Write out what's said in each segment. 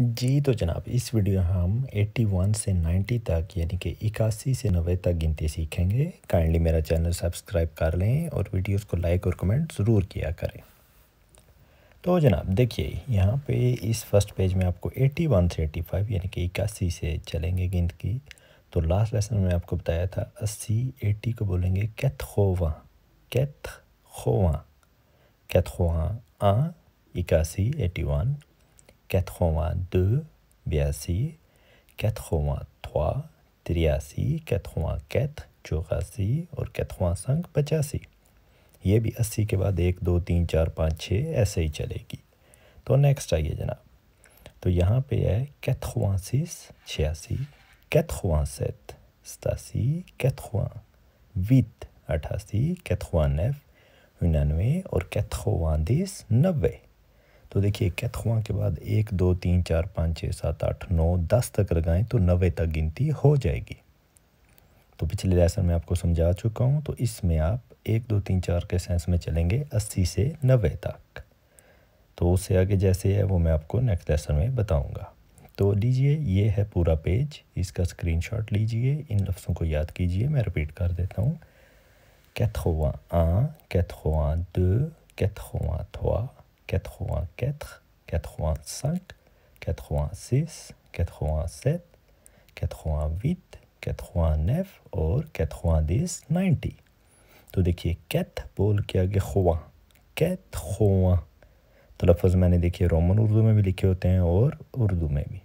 जी तो जनाब इस वीडियो में हम 81 से 90 तक यानी कि इक्यासी से नब्बे तक गिनती सीखेंगे काइंडली मेरा चैनल सब्सक्राइब कर लें और वीडियोस को लाइक और कमेंट ज़रूर किया करें तो जनाब देखिए यहाँ पे इस फर्स्ट पेज में आपको 81 से 85 यानी कि इक्यासी से चलेंगे की तो लास्ट लेसन में आपको बताया था अस्सी एटी को बोलेंगे कैथ खोवा कैथ खोवा कैथ खोवा आ हाँ, इक्यासी एटी वन 82, बयासी quatre-vingt-trois तिरासी quatre-vingt-quatre चौरासी और quatre-vingt-cinq पचासी ये भी अस्सी के बाद एक दो तीन चार पाँच छः ऐसे ही चलेगी तो नेक्स्ट आइए जनाब तो यहाँ पे है quatre-vingt-six छियासी quatre-vingt-sept सतासी quatre-vingt-huit अठासी quatre-vingt-neuf उनानवे और quatre-vingt-dix नब्बे तो देखिए कैथवां के बाद एक दो तीन चार पाँच छः सात आठ नौ दस तक लगाएं तो नवे तक गिनती हो जाएगी तो पिछले लेसन में आपको समझा चुका हूँ तो इसमें आप एक दो तीन चार के सेंस में चलेंगे अस्सी से नबे तक तो उससे आगे जैसे है वो मैं आपको नेक्स्ट लेसन में बताऊँगा तो लीजिए ये है पूरा पेज इसका स्क्रीन लीजिए इन लफ्सों को याद कीजिए मैं रिपीट कर देता हूँ कैथवा आ कैथवा द कैथवा थोआ 84, 85, 86, 87, 88, 89 और 90 90 तो देखिए कैथ बोल के आगे खुआ कैथ खुआ तो लफ्ज़ मैंने देखिए रोमन उर्दू में भी लिखे होते हैं और उर्दू में भी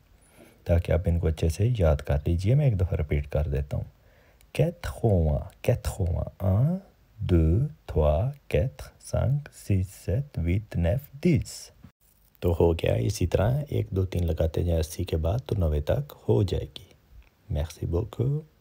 ताकि आप इनको अच्छे से याद कर लीजिए मैं एक दफ़ा रिपीट कर देता हूँ कैथ खुआ कैथ खुआ आ 2, 3, 4, 5, 6, 7, 8, 9, 10 तो हो गया इसी तरह एक दो तीन लगाते जाए अस्सी के बाद तो नवे तक हो जाएगी मैक्सी बोको